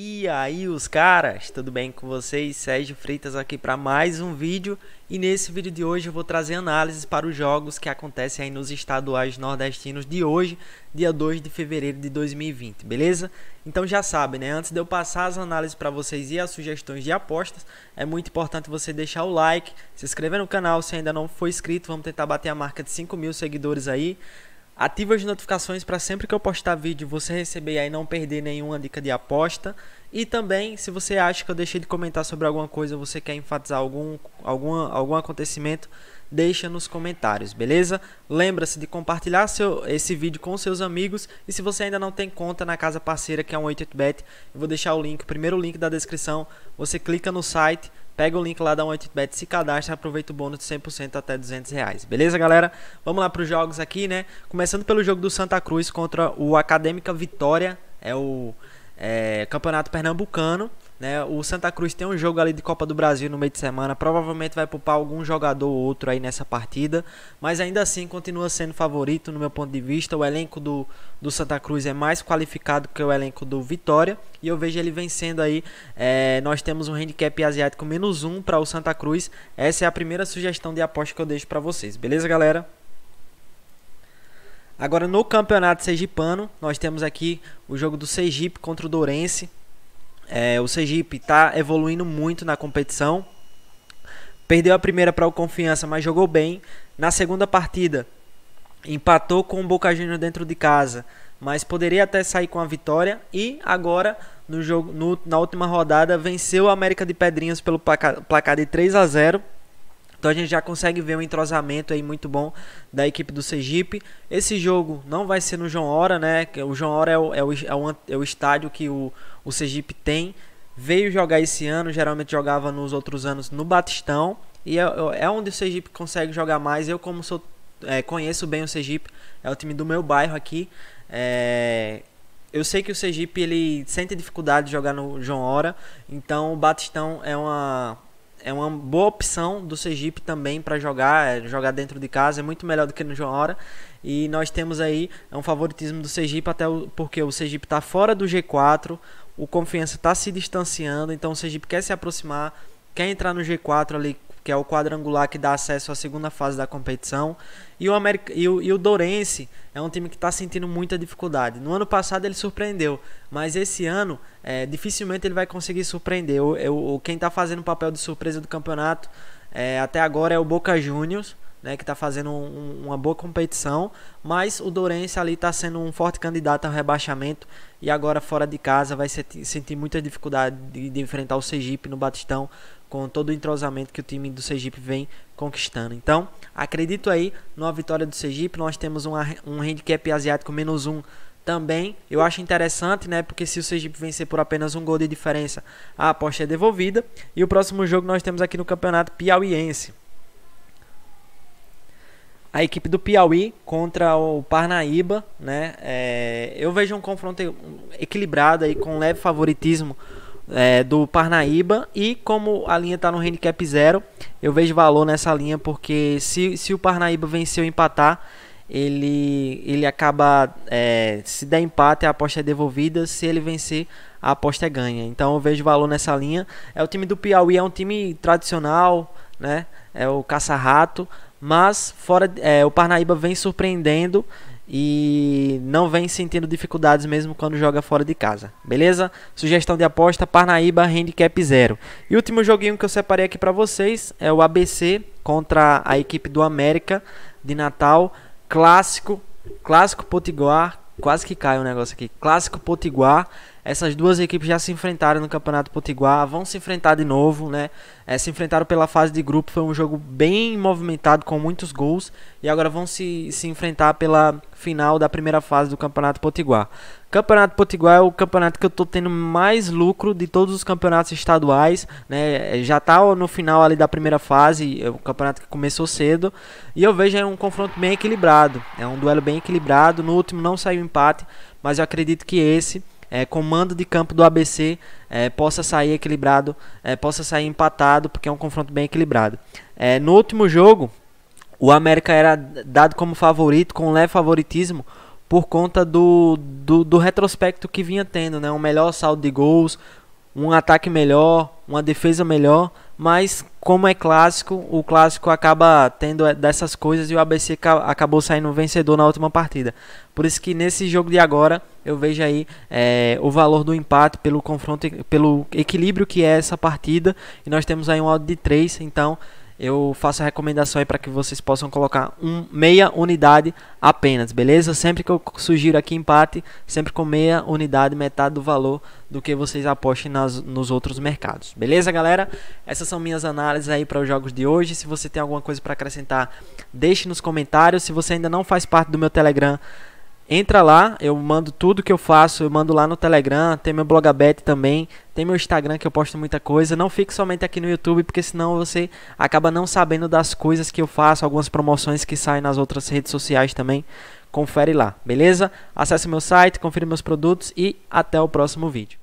E aí, os caras, tudo bem com vocês? Sérgio Freitas aqui para mais um vídeo. E nesse vídeo de hoje eu vou trazer análises para os jogos que acontecem aí nos estaduais nordestinos de hoje, dia 2 de fevereiro de 2020, beleza? Então já sabe, né? Antes de eu passar as análises para vocês e as sugestões de apostas, é muito importante você deixar o like, se inscrever no canal se ainda não for inscrito. Vamos tentar bater a marca de 5 mil seguidores aí. Ativa as notificações para sempre que eu postar vídeo você receber e aí não perder nenhuma dica de aposta. E também, se você acha que eu deixei de comentar sobre alguma coisa, você quer enfatizar algum, algum algum acontecimento, deixa nos comentários, beleza? Lembra-se de compartilhar seu, esse vídeo com seus amigos e se você ainda não tem conta na casa parceira que é um 88bet, eu vou deixar o link, o primeiro link da descrição, você clica no site, Pega o link lá da OneTitBet, se cadastra, aproveita o bônus de 100% até 200 reais. Beleza, galera? Vamos lá para os jogos aqui, né? Começando pelo jogo do Santa Cruz contra o Acadêmica Vitória, é o é, Campeonato Pernambucano. Né? O Santa Cruz tem um jogo ali de Copa do Brasil no meio de semana, provavelmente vai poupar algum jogador ou outro aí nessa partida, mas ainda assim continua sendo favorito no meu ponto de vista. O elenco do, do Santa Cruz é mais qualificado que o elenco do Vitória e eu vejo ele vencendo aí. É, nós temos um handicap asiático menos um para o Santa Cruz. Essa é a primeira sugestão de aposta que eu deixo para vocês, beleza, galera? Agora no Campeonato Sergipano, nós temos aqui o jogo do Sergipe contra o Dourense. É, o Sergipe está evoluindo muito na competição. Perdeu a primeira para o Confiança, mas jogou bem. Na segunda partida, empatou com o Boca Juniors dentro de casa, mas poderia até sair com a vitória. E agora, no jogo, no, na última rodada, venceu o América de Pedrinhas pelo placar, placar de 3 a 0 então a gente já consegue ver um entrosamento aí muito bom da equipe do Sergipe. Esse jogo não vai ser no João Hora, né? O João Hora é o, é o, é o, é o estádio que o, o Sergipe tem. Veio jogar esse ano, geralmente jogava nos outros anos no Batistão. E é, é, é onde o Sergipe consegue jogar mais. Eu, como sou, é, conheço bem o Sergipe, é o time do meu bairro aqui. É, eu sei que o Sergipe ele sente dificuldade de jogar no João Hora, então o Batistão é uma é uma boa opção do Sergipe também para jogar, é, jogar dentro de casa é muito melhor do que no João Hora. E nós temos aí é um favoritismo do Sergipe até porque o Sergipe está fora do G4, o Confiança está se distanciando, então o Sergipe quer se aproximar, quer entrar no G4 ali que é o quadrangular que dá acesso à segunda fase da competição. E o, America, e o, e o Dourense é um time que está sentindo muita dificuldade. No ano passado ele surpreendeu, mas esse ano é, dificilmente ele vai conseguir surpreender. O, o quem está fazendo o papel de surpresa do campeonato é, até agora é o Boca Juniors né, que está fazendo um, uma boa competição, mas o Dourense ali está sendo um forte candidato ao rebaixamento e agora fora de casa vai sentir muita dificuldade de, de, enfrentar o Sergipe no Batistão com todo o entrosamento que o time do Sergipe vem conquistando. Então, acredito aí numa vitória do Sergipe, nós temos uma, um handicap asiático menos um também. Eu acho interessante, né? Porque se o Sergipe vencer por apenas um gol de diferença, a aposta é devolvida. E o próximo jogo nós temos aqui no Campeonato Piauiense a equipe do Piauí contra o Parnaíba, né? É, eu vejo um confronto equilibrado aí com leve favoritismo é, do Parnaíba e como a linha está no handicap zero, eu vejo valor nessa linha porque se, se o Parnaíba vencer ou empatar, ele, ele acaba é, se der empate a aposta é devolvida, se ele vencer a aposta é ganha. Então eu vejo valor nessa linha. É o time do Piauí é um time tradicional, né? É o caça-rato, mas fora é, o Parnaíba vem surpreendendo e não vem sentindo dificuldades mesmo quando joga fora de casa, beleza? Sugestão de aposta: Parnaíba handicap 0. E o último joguinho que eu separei aqui para vocês é o ABC contra a equipe do América de Natal, clássico, clássico Potiguar, quase que cai o um negócio aqui. Clássico Potiguar essas duas equipes já se enfrentaram no Campeonato Potiguar, vão se enfrentar de novo, né? É, se enfrentaram pela fase de grupo, foi um jogo bem movimentado, com muitos gols, e agora vão se, se enfrentar pela final da primeira fase do Campeonato Potiguar. Campeonato Potiguar é o campeonato que eu estou tendo mais lucro de todos os campeonatos estaduais, né? É, já está no final ali da primeira fase, é o campeonato que começou cedo, e eu vejo um confronto bem equilibrado, é um duelo bem equilibrado. No último não saiu empate, mas eu acredito que esse é, comando de campo do ABC é, possa sair equilibrado, é, possa sair empatado, porque é um confronto bem equilibrado. É, no último jogo, o América era dado como favorito, com leve favoritismo, por conta do, do, do retrospecto que vinha tendo, né? um melhor saldo de gols, um ataque melhor, uma defesa melhor mas como é clássico, o clássico acaba tendo é, dessas coisas e o ABC acabou saindo vencedor na última partida. Por isso que nesse jogo de agora eu vejo aí é, o valor do empate pelo confronto, pelo equilíbrio que é essa partida e nós temos aí um odd de 3, então eu faço a recomendação aí para que vocês possam colocar um, meia unidade apenas, beleza? Sempre que eu sugiro aqui empate, sempre com meia unidade, metade do valor do que vocês apostem nas, nos outros mercados, beleza, galera? Essas são minhas análises aí para os jogos de hoje. Se você tem alguma coisa para acrescentar, deixe nos comentários. Se você ainda não faz parte do meu Telegram, Entra lá, eu mando tudo que eu faço, eu mando lá no Telegram, tem meu blogabet também, tem meu Instagram que eu posto muita coisa. Não fique somente aqui no YouTube, porque senão você acaba não sabendo das coisas que eu faço, algumas promoções que saem nas outras redes sociais também. Confere lá, beleza? Acesse meu site, confira meus produtos e até o próximo vídeo.